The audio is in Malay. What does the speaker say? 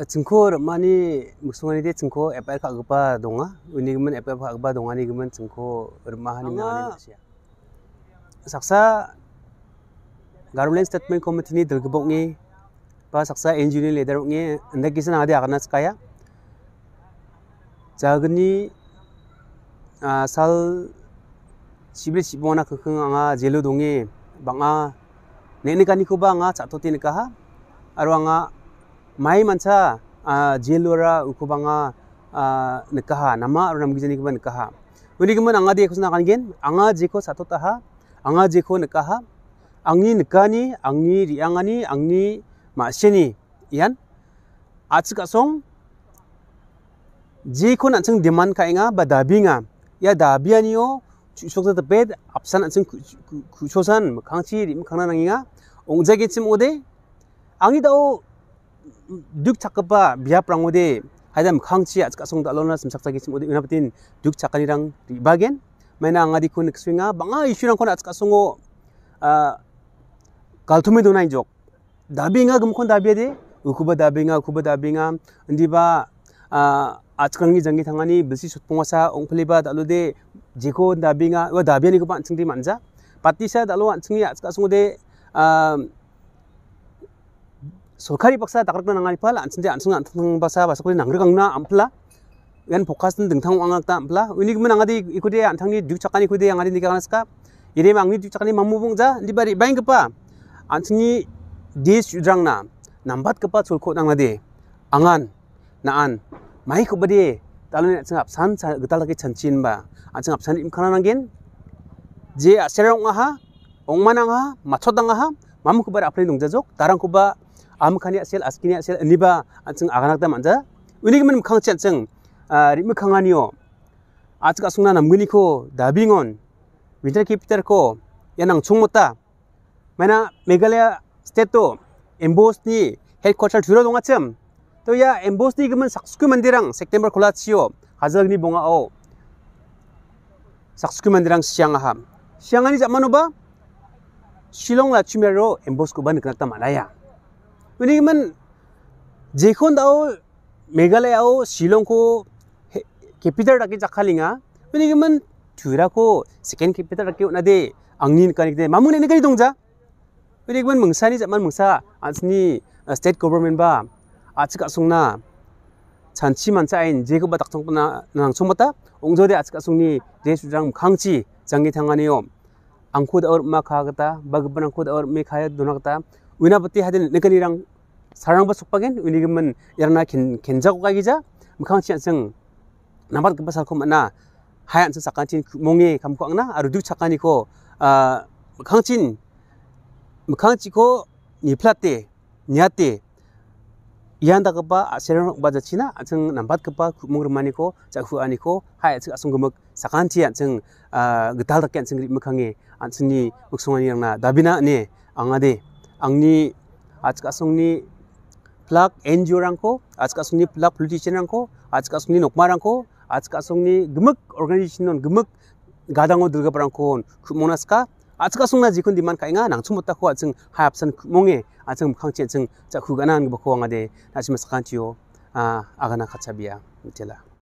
Cengko mani musuh ni dia cengko apa yang kagupa donga. Ini gemen apa yang kagupa donga ni gemen cengko rumah ni mana Malaysia. Saksa garulain statement komit ni dergebok ni. Pas saksa engineer leader ni anda kisah ada agan sekaya. Jangan ni ah, sal sibil sibona kekeng anga jelo dongi bangga. Nenekani kuba anga catotin kah. Aruanga māi māntsā ā jē lorā ukubāngā nā kaha nā mā ā rūna mgījānī ka bā nā kaha wē nī ka mūn ā ngādī ā kusnā kānigīn ā ngā jē kō sātō tāhā ā ngā jē kō nā kaha ā ngī nā kāni, ā ngī rī ā ngāni, ā ngī mā sēni iyan ā cikā sōng jē kō nā cīng dīmān kāi ngā bā dābi ngā iya dābi ā nīyō chūk sātā duk chakapa biya prangode haidam khangchi at kasong da lona sim saksa gisim odi unapatin duk chakani rang ribagen maina angadi kun swinga banga issue rang kon at kasongo kalthumi dunai jok dabinga gumkon dabiade ukuba dabinga ukuba dabinga ndiba आजकलनि जंगी थांगानि बेसि सुतपङासा अंफलिबा दालुदे जिखौ दाबिङा दाबियानिखौ बानसिंदि मानजा पार्टिसा दालु आनसिंनि आजकासंदे sorkari baksa takrak na nangai pala ansinde ansung antung baksa baksa kuli nangri kangna ampla yan pokas tin dengtang wang ngak tam pla unik men angadi ikudi antang ni duk cakani ikudi yang ngadi nikang naska ire mang ni duk cakani mamu bung za di bari bang kepa ansung ni dis yudrang na nambat kepa sulko nangadi, ngadi angan naan mai kubadi talun ansung ngap san sa gatal lagi chanchin ba ansung ngap san im kana nangin je aserong aha ongmanang aha machodang aha mamu kubari apri nung jazok tarang kubari am khani asel askini asel niba anchung aganak da manja unig men khang chen chang ri me khang aniyo achka sungna namgini ko dabing on winter capital ko yanang chung mota mana meghalaya state to embos ni headquarter dhuro dong acham to ya embos ni gman sakskum mandirang september khola chiyo hazagni bonga o sakskum mandirang siang ham siang ani jamano ba shilong la chimero embos ko ban khatta malaya गमोन जेखन दाओ को शिलंगखौ केपिटेल राखि जाखालिङा बेनि गमोन थुराखौ सेकेन्ड केपिटेल राखि उनादे आंनि कानेक्टे मामुनायनि गारि दंजा बेनि गमोन मोंसानि जामान मोंसा आंसनि स्टेट गवर्नमेंट बा आथिखा मानसा आईन मानसि आइन जेखौबा दाखसंना नांसंबाता अंजदे आथिखा संनि जे सुद्रां खांसि जांनि थांनानैयाव आंखौ दाओर मा खागता बा गोबां आंखौ दाओर मे खाया दुनागता 우리나 버티 하든 느끼리랑 사랑받 속박엔 우리 그만 일어나 견 견자고 가기자 무강치 안성 남받 그 바살 코만나 하얀 선 사건친 몽이 감고 안나 아루두 착한이고 아 무강친 무강치고 니플라떼 니아떼 이한다 그바 아세랑 바자치나 안성 남받 그바 몽르만이고 자후 아니고 하얀 선 아성 그먹 사건치 안성 아 그달다 견성 무강이 안성이 목숨 아니랑나 다비나 네 앙아데 अंगनी आजका सुंगनी फ्लक एनजीओ रंखो आजका सुंगनी फ्लक पोलिटिशियन रंखो आजका सुंगनी नोकमा रंखो आजका सुंगनी गमक ऑर्गेनाइजेशन नन गमक गादांगो दुर्गा परंखो दिमान काइगा नांगछु मत्ता खुआ जों मोंगे आजों खांगचे जों जाखु गनान गबखवांगादे नासिम सखानचियो आ आगाना खाचाबिया मिथिला